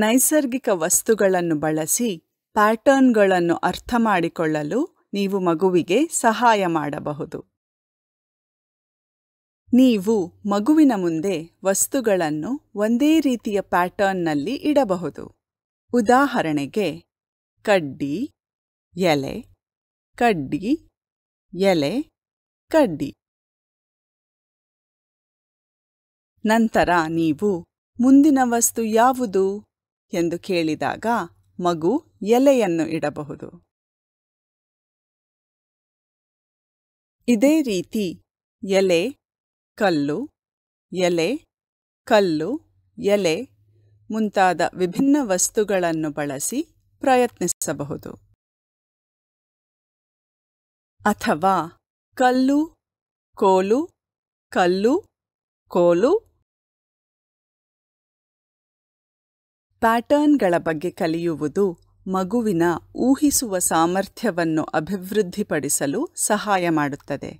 ನೈಸರ್ಗಿಕ ವಸ್ತುಗಳನ್ನು ಬಳಸಿ ಪ್ಯಾಟರ್ನ್ಗಳನ್ನು ಅರ್ಥ ಮಾಡಿಕೊಳ್ಳಲು ನೀವು ಮಗುವಿಗೆ ಸಹಾಯ ಮಾಡಬಹುದು ನೀವು ಮಗುವಿನ ಮುಂದೆ ವಸ್ತುಗಳನ್ನು ಒಂದೇ ರೀತಿಯ ಪ್ಯಾಟರ್ನ್ನಲ್ಲಿ ಇಡಬಹುದು ಉದಾಹರಣೆಗೆ ಕಡ್ಡಿ ಎಲೆ ಕಡ್ಡಿ ಎಲೆ ಕಡ್ಡಿ ನಂತರ ನೀವು ಮುಂದಿನ ವಸ್ತು ಯಾವುದು ಎಂದು ಕೇಳಿದಾಗ ಮಗು ಎಲೆಯನ್ನು ಇಡಬಹುದು ಇದೇ ರೀತಿ ಎಲೆ ಕಲ್ಲು ಎಲೆ ಕಲ್ಲು ಎಲೆ ಮುಂತಾದ ವಿಭಿನ್ನ ವಸ್ತುಗಳನ್ನು ಬಳಸಿ ಪ್ರಯತ್ನಿಸಬಹುದು ಅಥವಾ ಕಲ್ಲು ಕೋಲು ಕಲ್ಲು ಕೋಲು ಪ್ಯಾಟರ್ನ್ಗಳ ಬಗ್ಗೆ ಕಲಿಯುವುದು ಮಗುವಿನ ಊಹಿಸುವ ಸಾಮರ್ಥ್ಯವನ್ನು ಅಭಿವೃದ್ಧಿಪಡಿಸಲು ಸಹಾಯ ಮಾಡುತ್ತದೆ